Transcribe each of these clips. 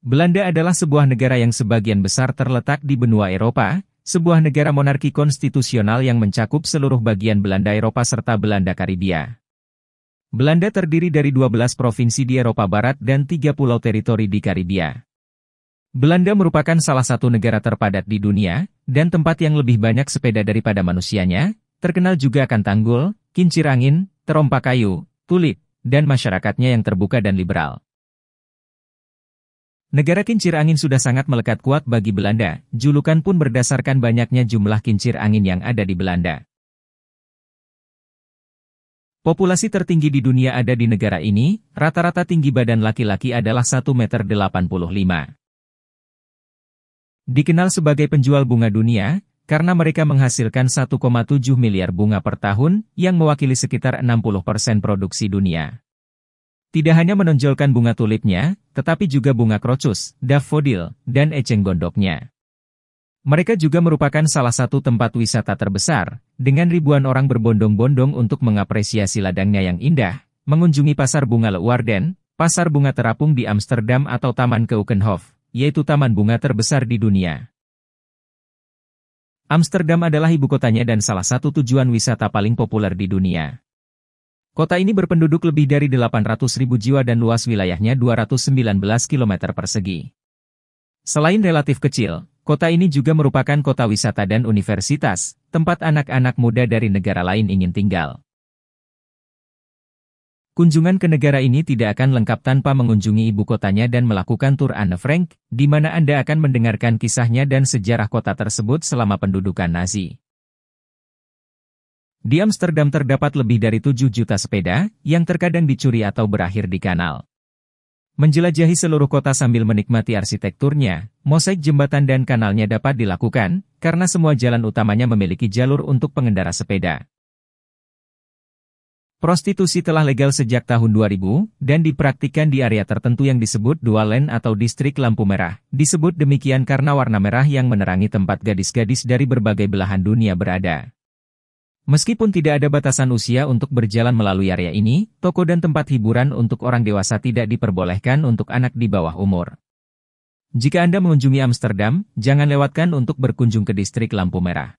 Belanda adalah sebuah negara yang sebagian besar terletak di benua Eropa, sebuah negara monarki konstitusional yang mencakup seluruh bagian Belanda Eropa serta Belanda Karibia. Belanda terdiri dari 12 provinsi di Eropa Barat dan 3 pulau teritori di Karibia. Belanda merupakan salah satu negara terpadat di dunia, dan tempat yang lebih banyak sepeda daripada manusianya, terkenal juga akan tanggul, kincir angin, terompak kayu, tulip, dan masyarakatnya yang terbuka dan liberal. Negara kincir angin sudah sangat melekat kuat bagi Belanda, julukan pun berdasarkan banyaknya jumlah kincir angin yang ada di Belanda. Populasi tertinggi di dunia ada di negara ini, rata-rata tinggi badan laki-laki adalah 1 meter 85. Dikenal sebagai penjual bunga dunia, karena mereka menghasilkan 1,7 miliar bunga per tahun, yang mewakili sekitar 60% produksi dunia. Tidak hanya menonjolkan bunga tulipnya, tetapi juga bunga krocus, daffodil, dan eceng gondoknya. Mereka juga merupakan salah satu tempat wisata terbesar, dengan ribuan orang berbondong-bondong untuk mengapresiasi ladangnya yang indah, mengunjungi pasar bunga Leuwarden, pasar bunga terapung di Amsterdam atau Taman Keukenhof, yaitu taman bunga terbesar di dunia. Amsterdam adalah ibu kotanya dan salah satu tujuan wisata paling populer di dunia. Kota ini berpenduduk lebih dari 800.000 jiwa dan luas wilayahnya 219 km persegi. Selain relatif kecil, kota ini juga merupakan kota wisata dan universitas, tempat anak-anak muda dari negara lain ingin tinggal. Kunjungan ke negara ini tidak akan lengkap tanpa mengunjungi ibu kotanya dan melakukan tur Anne Frank, di mana Anda akan mendengarkan kisahnya dan sejarah kota tersebut selama pendudukan Nazi. Di Amsterdam terdapat lebih dari 7 juta sepeda, yang terkadang dicuri atau berakhir di kanal. Menjelajahi seluruh kota sambil menikmati arsitekturnya, mosaik jembatan dan kanalnya dapat dilakukan, karena semua jalan utamanya memiliki jalur untuk pengendara sepeda. Prostitusi telah legal sejak tahun 2000, dan dipraktikkan di area tertentu yang disebut dua lane atau distrik lampu merah. Disebut demikian karena warna merah yang menerangi tempat gadis-gadis dari berbagai belahan dunia berada. Meskipun tidak ada batasan usia untuk berjalan melalui area ini, toko dan tempat hiburan untuk orang dewasa tidak diperbolehkan untuk anak di bawah umur. Jika Anda mengunjungi Amsterdam, jangan lewatkan untuk berkunjung ke distrik lampu merah.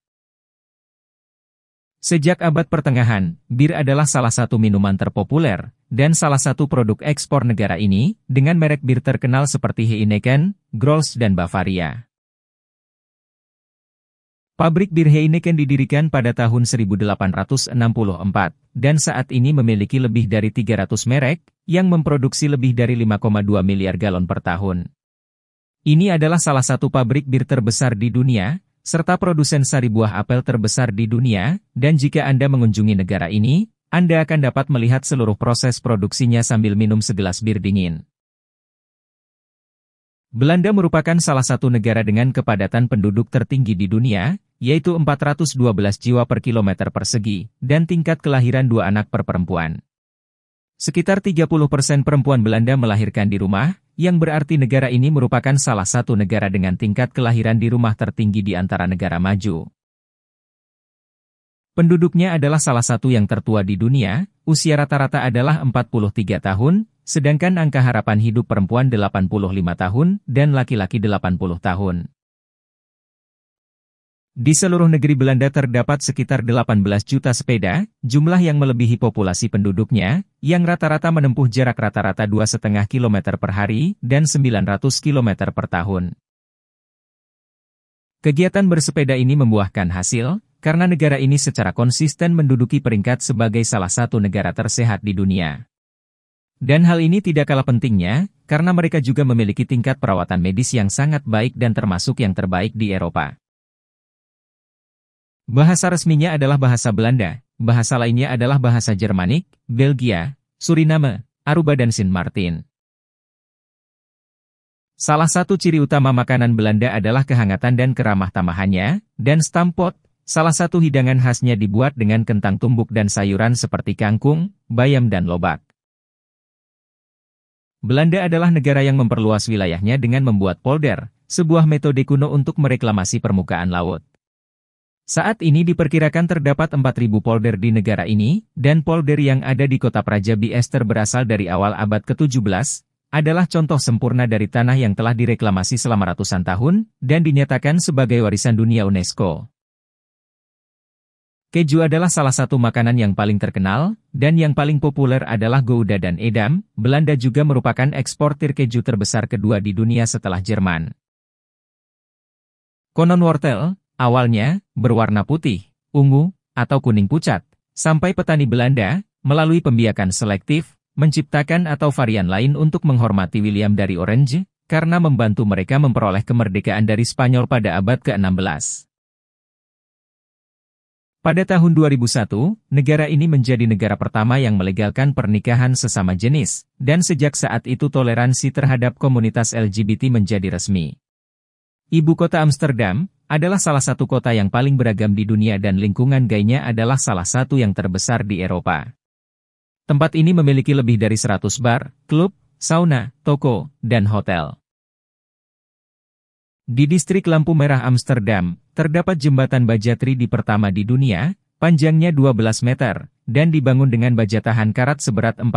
Sejak abad pertengahan, bir adalah salah satu minuman terpopuler, dan salah satu produk ekspor negara ini, dengan merek bir terkenal seperti Heineken, Grolsch dan Bavaria. Pabrik bir Heineken didirikan pada tahun 1864 dan saat ini memiliki lebih dari 300 merek yang memproduksi lebih dari 5,2 miliar galon per tahun. Ini adalah salah satu pabrik bir terbesar di dunia, serta produsen sari buah apel terbesar di dunia, dan jika Anda mengunjungi negara ini, Anda akan dapat melihat seluruh proses produksinya sambil minum segelas bir dingin. Belanda merupakan salah satu negara dengan kepadatan penduduk tertinggi di dunia, yaitu 412 jiwa per kilometer persegi, dan tingkat kelahiran dua anak per perempuan. Sekitar 30% perempuan Belanda melahirkan di rumah, yang berarti negara ini merupakan salah satu negara dengan tingkat kelahiran di rumah tertinggi di antara negara maju. Penduduknya adalah salah satu yang tertua di dunia, usia rata-rata adalah 43 tahun, sedangkan angka harapan hidup perempuan 85 tahun dan laki-laki 80 tahun. Di seluruh negeri Belanda terdapat sekitar 18 juta sepeda, jumlah yang melebihi populasi penduduknya, yang rata-rata menempuh jarak rata-rata 2,5 km per hari dan 900 km per tahun. Kegiatan bersepeda ini membuahkan hasil, karena negara ini secara konsisten menduduki peringkat sebagai salah satu negara tersehat di dunia. Dan hal ini tidak kalah pentingnya, karena mereka juga memiliki tingkat perawatan medis yang sangat baik dan termasuk yang terbaik di Eropa. Bahasa resminya adalah bahasa Belanda, bahasa lainnya adalah bahasa Jermanik, Belgia, Suriname, Aruba dan Sint Martin. Salah satu ciri utama makanan Belanda adalah kehangatan dan keramah tamahannya, dan stampot, Salah satu hidangan khasnya dibuat dengan kentang tumbuk dan sayuran seperti kangkung, bayam dan lobak. Belanda adalah negara yang memperluas wilayahnya dengan membuat polder, sebuah metode kuno untuk mereklamasi permukaan laut. Saat ini diperkirakan terdapat 4.000 polder di negara ini, dan polder yang ada di kota Praja Biester berasal dari awal abad ke-17, adalah contoh sempurna dari tanah yang telah direklamasi selama ratusan tahun, dan dinyatakan sebagai warisan dunia UNESCO. Keju adalah salah satu makanan yang paling terkenal, dan yang paling populer adalah Gouda dan Edam. Belanda juga merupakan eksportir keju terbesar kedua di dunia setelah Jerman. Konon wortel, awalnya, berwarna putih, ungu, atau kuning pucat, sampai petani Belanda, melalui pembiakan selektif, menciptakan atau varian lain untuk menghormati William dari Orange, karena membantu mereka memperoleh kemerdekaan dari Spanyol pada abad ke-16. Pada tahun 2001, negara ini menjadi negara pertama yang melegalkan pernikahan sesama jenis, dan sejak saat itu toleransi terhadap komunitas LGBT menjadi resmi. Ibu kota Amsterdam adalah salah satu kota yang paling beragam di dunia dan lingkungan gaynya adalah salah satu yang terbesar di Eropa. Tempat ini memiliki lebih dari 100 bar, klub, sauna, toko, dan hotel. Di distrik Lampu Merah Amsterdam, terdapat jembatan baja 3D pertama di dunia, panjangnya 12 meter, dan dibangun dengan baja tahan karat seberat 4.500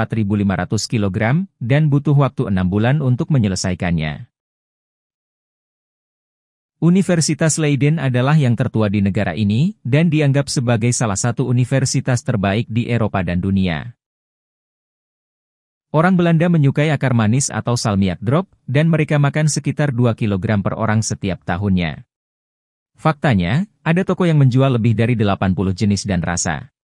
kg, dan butuh waktu 6 bulan untuk menyelesaikannya. Universitas Leiden adalah yang tertua di negara ini, dan dianggap sebagai salah satu universitas terbaik di Eropa dan dunia. Orang Belanda menyukai akar manis atau salmiak drop, dan mereka makan sekitar 2 kg per orang setiap tahunnya. Faktanya, ada toko yang menjual lebih dari 80 jenis dan rasa.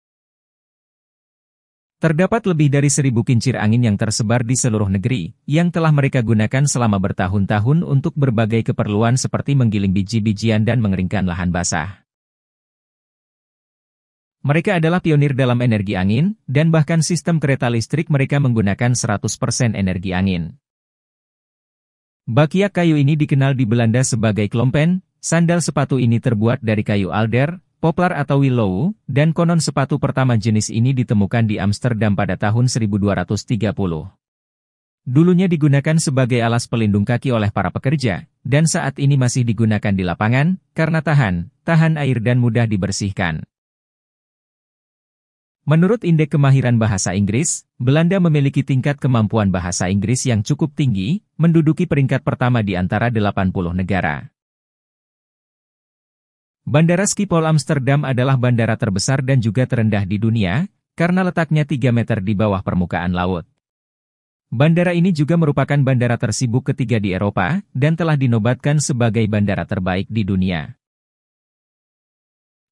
Terdapat lebih dari seribu kincir angin yang tersebar di seluruh negeri, yang telah mereka gunakan selama bertahun-tahun untuk berbagai keperluan seperti menggiling biji-bijian dan mengeringkan lahan basah. Mereka adalah pionir dalam energi angin, dan bahkan sistem kereta listrik mereka menggunakan 100% energi angin. Bakiak kayu ini dikenal di Belanda sebagai klompen, sandal sepatu ini terbuat dari kayu alder, poplar atau willow, dan konon sepatu pertama jenis ini ditemukan di Amsterdam pada tahun 1230. Dulunya digunakan sebagai alas pelindung kaki oleh para pekerja, dan saat ini masih digunakan di lapangan, karena tahan, tahan air dan mudah dibersihkan. Menurut Indeks Kemahiran Bahasa Inggris, Belanda memiliki tingkat kemampuan bahasa Inggris yang cukup tinggi, menduduki peringkat pertama di antara 80 negara. Bandara Schiphol Amsterdam adalah bandara terbesar dan juga terendah di dunia, karena letaknya 3 meter di bawah permukaan laut. Bandara ini juga merupakan bandara tersibuk ketiga di Eropa, dan telah dinobatkan sebagai bandara terbaik di dunia.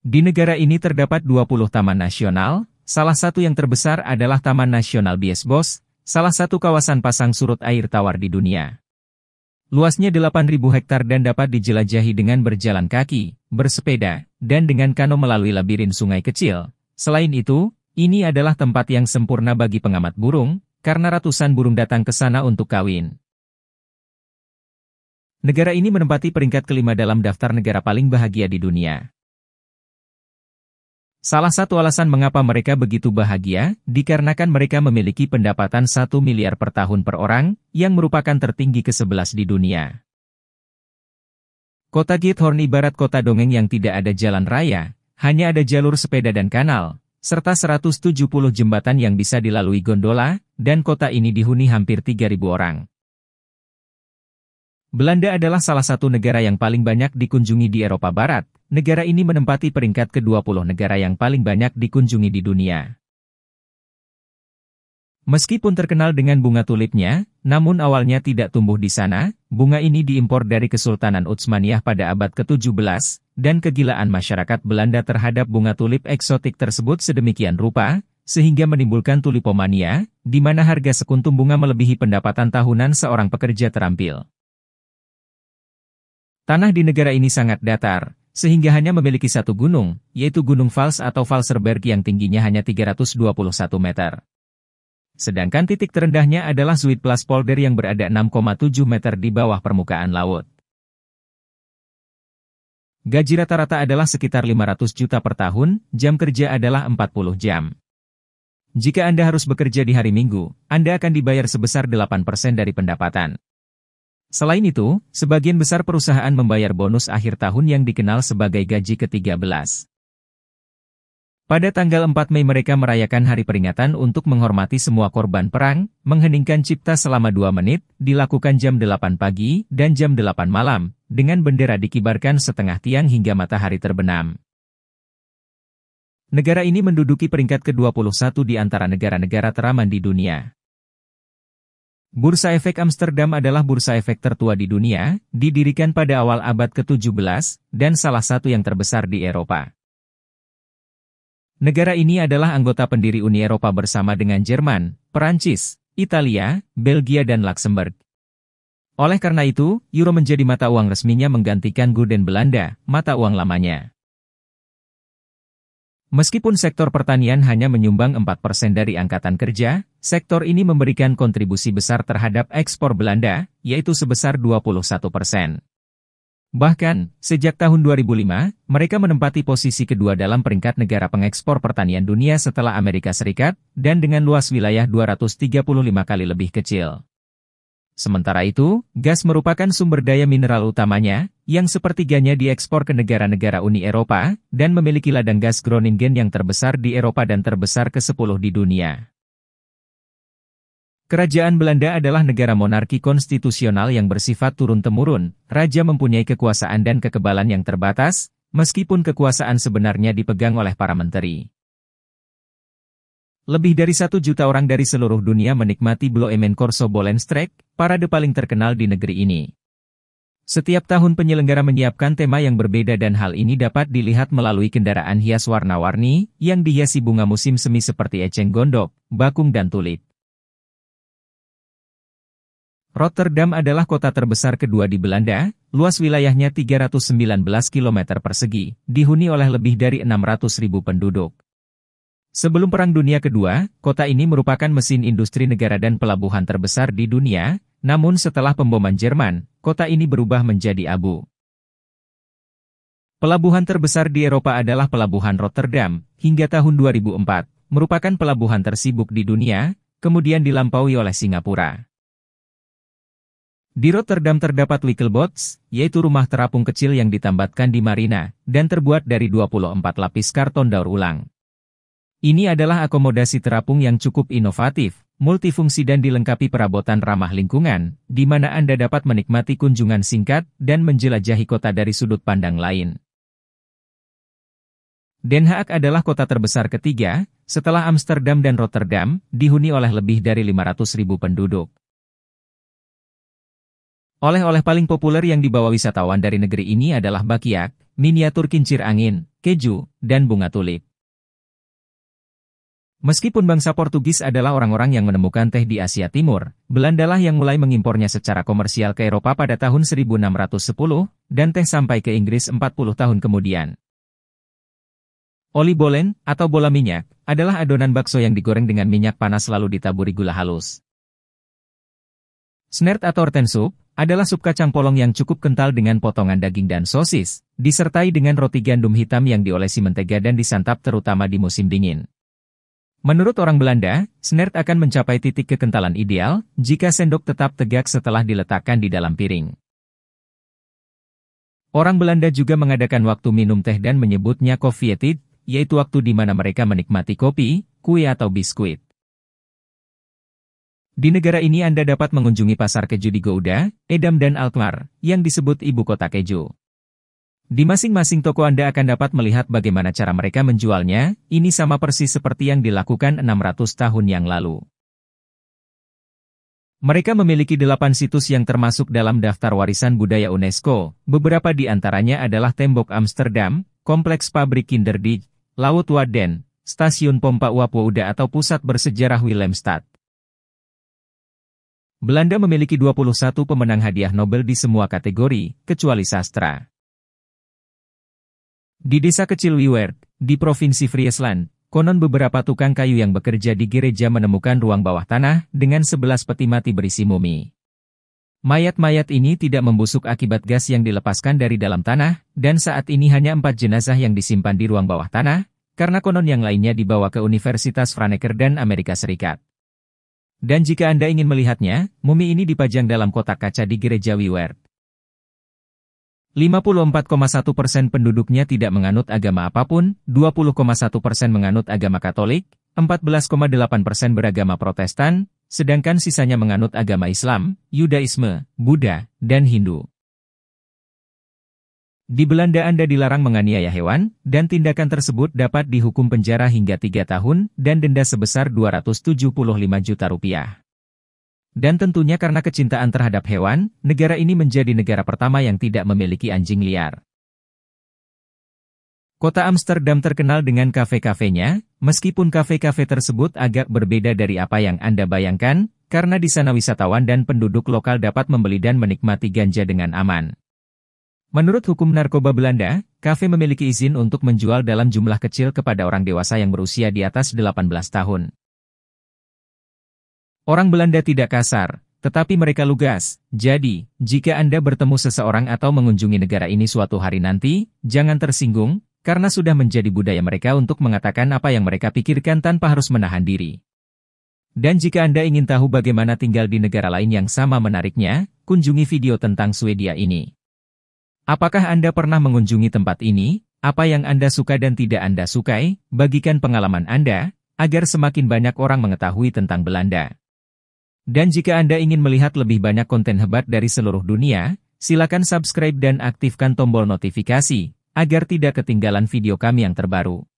Di negara ini terdapat 20 taman nasional, Salah satu yang terbesar adalah Taman Nasional Biesbos, salah satu kawasan pasang surut air tawar di dunia. Luasnya 8.000 hektar dan dapat dijelajahi dengan berjalan kaki, bersepeda, dan dengan kano melalui labirin sungai kecil. Selain itu, ini adalah tempat yang sempurna bagi pengamat burung, karena ratusan burung datang ke sana untuk kawin. Negara ini menempati peringkat kelima dalam daftar negara paling bahagia di dunia. Salah satu alasan mengapa mereka begitu bahagia, dikarenakan mereka memiliki pendapatan 1 miliar per tahun per orang, yang merupakan tertinggi ke-11 di dunia. Kota Githorn ibarat kota dongeng yang tidak ada jalan raya, hanya ada jalur sepeda dan kanal, serta 170 jembatan yang bisa dilalui gondola, dan kota ini dihuni hampir 3.000 orang. Belanda adalah salah satu negara yang paling banyak dikunjungi di Eropa Barat. Negara ini menempati peringkat ke-20 negara yang paling banyak dikunjungi di dunia. Meskipun terkenal dengan bunga tulipnya, namun awalnya tidak tumbuh di sana, bunga ini diimpor dari Kesultanan Utsmaniyah pada abad ke-17, dan kegilaan masyarakat Belanda terhadap bunga tulip eksotik tersebut sedemikian rupa, sehingga menimbulkan tulipomania, di mana harga sekuntum bunga melebihi pendapatan tahunan seorang pekerja terampil. Tanah di negara ini sangat datar, sehingga hanya memiliki satu gunung, yaitu Gunung Fals atau Falserberg yang tingginya hanya 321 meter. Sedangkan titik terendahnya adalah Zuidplaspolder yang berada 6,7 meter di bawah permukaan laut. Gaji rata-rata adalah sekitar 500 juta per tahun, jam kerja adalah 40 jam. Jika Anda harus bekerja di hari Minggu, Anda akan dibayar sebesar 8% dari pendapatan. Selain itu, sebagian besar perusahaan membayar bonus akhir tahun yang dikenal sebagai gaji ke-13. Pada tanggal 4 Mei mereka merayakan hari peringatan untuk menghormati semua korban perang, mengheningkan cipta selama 2 menit, dilakukan jam 8 pagi dan jam 8 malam, dengan bendera dikibarkan setengah tiang hingga matahari terbenam. Negara ini menduduki peringkat ke-21 di antara negara-negara teraman di dunia. Bursa Efek Amsterdam adalah bursa efek tertua di dunia, didirikan pada awal abad ke-17, dan salah satu yang terbesar di Eropa. Negara ini adalah anggota pendiri Uni Eropa bersama dengan Jerman, Perancis, Italia, Belgia dan Luxembourg. Oleh karena itu, euro menjadi mata uang resminya menggantikan gulden Belanda, mata uang lamanya. Meskipun sektor pertanian hanya menyumbang 4% dari angkatan kerja, Sektor ini memberikan kontribusi besar terhadap ekspor Belanda, yaitu sebesar 21 persen. Bahkan, sejak tahun 2005, mereka menempati posisi kedua dalam peringkat negara pengekspor pertanian dunia setelah Amerika Serikat, dan dengan luas wilayah 235 kali lebih kecil. Sementara itu, gas merupakan sumber daya mineral utamanya, yang sepertiganya diekspor ke negara-negara Uni Eropa, dan memiliki ladang gas Groningen yang terbesar di Eropa dan terbesar ke-10 di dunia. Kerajaan Belanda adalah negara monarki konstitusional yang bersifat turun-temurun, raja mempunyai kekuasaan dan kekebalan yang terbatas, meskipun kekuasaan sebenarnya dipegang oleh para menteri. Lebih dari satu juta orang dari seluruh dunia menikmati Bloemen Corso Bolenstreek, parade paling terkenal di negeri ini. Setiap tahun penyelenggara menyiapkan tema yang berbeda dan hal ini dapat dilihat melalui kendaraan hias warna-warni, yang dihiasi bunga musim semi seperti eceng gondok, bakung dan tulip. Rotterdam adalah kota terbesar kedua di Belanda, luas wilayahnya 319 km persegi, dihuni oleh lebih dari 600 ribu penduduk. Sebelum Perang Dunia Kedua, kota ini merupakan mesin industri negara dan pelabuhan terbesar di dunia, namun setelah pemboman Jerman, kota ini berubah menjadi abu. Pelabuhan terbesar di Eropa adalah Pelabuhan Rotterdam, hingga tahun 2004, merupakan pelabuhan tersibuk di dunia, kemudian dilampaui oleh Singapura. Di Rotterdam terdapat Boats, yaitu rumah terapung kecil yang ditambatkan di marina, dan terbuat dari 24 lapis karton daur ulang. Ini adalah akomodasi terapung yang cukup inovatif, multifungsi dan dilengkapi perabotan ramah lingkungan, di mana Anda dapat menikmati kunjungan singkat dan menjelajahi kota dari sudut pandang lain. Den Haag adalah kota terbesar ketiga, setelah Amsterdam dan Rotterdam, dihuni oleh lebih dari 500.000 penduduk. Oleh-oleh paling populer yang dibawa wisatawan dari negeri ini adalah bakiak, miniatur kincir angin, keju, dan bunga tulip. Meskipun bangsa Portugis adalah orang-orang yang menemukan teh di Asia Timur, Belanda lah yang mulai mengimpornya secara komersial ke Eropa pada tahun 1610, dan teh sampai ke Inggris 40 tahun kemudian. Oli bolen, atau bola minyak, adalah adonan bakso yang digoreng dengan minyak panas lalu ditaburi gula halus. Snert atau ortensup, adalah sup kacang polong yang cukup kental dengan potongan daging dan sosis, disertai dengan roti gandum hitam yang diolesi mentega dan disantap terutama di musim dingin. Menurut orang Belanda, snert akan mencapai titik kekentalan ideal jika sendok tetap tegak setelah diletakkan di dalam piring. Orang Belanda juga mengadakan waktu minum teh dan menyebutnya kofietit, yaitu waktu di mana mereka menikmati kopi, kue atau biskuit. Di negara ini Anda dapat mengunjungi pasar keju di Gouda, Edam dan Alkmaar, yang disebut ibu kota keju. Di masing-masing toko Anda akan dapat melihat bagaimana cara mereka menjualnya, ini sama persis seperti yang dilakukan 600 tahun yang lalu. Mereka memiliki delapan situs yang termasuk dalam daftar warisan budaya UNESCO, beberapa di antaranya adalah Tembok Amsterdam, Kompleks Pabrik Kinderdijk, Laut Waden, Stasiun Pompa Uapwouda atau Pusat Bersejarah Willemstad. Belanda memiliki 21 pemenang hadiah Nobel di semua kategori, kecuali sastra. Di desa kecil Wiwert, di Provinsi Friesland, konon beberapa tukang kayu yang bekerja di gereja menemukan ruang bawah tanah dengan 11 peti mati berisi mumi. Mayat-mayat ini tidak membusuk akibat gas yang dilepaskan dari dalam tanah, dan saat ini hanya empat jenazah yang disimpan di ruang bawah tanah, karena konon yang lainnya dibawa ke Universitas Franeker dan Amerika Serikat. Dan jika Anda ingin melihatnya, mumi ini dipajang dalam kotak kaca di gereja Wiwert. 54,1% persen penduduknya tidak menganut agama apapun, 20,1% persen menganut agama Katolik, 14,8% persen beragama Protestan, sedangkan sisanya menganut agama Islam, Yudaisme, Buddha, dan Hindu. Di Belanda Anda dilarang menganiaya hewan, dan tindakan tersebut dapat dihukum penjara hingga 3 tahun dan denda sebesar 275 juta rupiah. Dan tentunya karena kecintaan terhadap hewan, negara ini menjadi negara pertama yang tidak memiliki anjing liar. Kota Amsterdam terkenal dengan kafe-kafenya, meskipun kafe-kafe tersebut agak berbeda dari apa yang Anda bayangkan, karena di sana wisatawan dan penduduk lokal dapat membeli dan menikmati ganja dengan aman. Menurut hukum narkoba Belanda, kafe memiliki izin untuk menjual dalam jumlah kecil kepada orang dewasa yang berusia di atas 18 tahun. Orang Belanda tidak kasar, tetapi mereka lugas. Jadi, jika Anda bertemu seseorang atau mengunjungi negara ini suatu hari nanti, jangan tersinggung, karena sudah menjadi budaya mereka untuk mengatakan apa yang mereka pikirkan tanpa harus menahan diri. Dan jika Anda ingin tahu bagaimana tinggal di negara lain yang sama menariknya, kunjungi video tentang Swedia ini. Apakah Anda pernah mengunjungi tempat ini? Apa yang Anda suka dan tidak Anda sukai? Bagikan pengalaman Anda, agar semakin banyak orang mengetahui tentang Belanda. Dan jika Anda ingin melihat lebih banyak konten hebat dari seluruh dunia, silakan subscribe dan aktifkan tombol notifikasi, agar tidak ketinggalan video kami yang terbaru.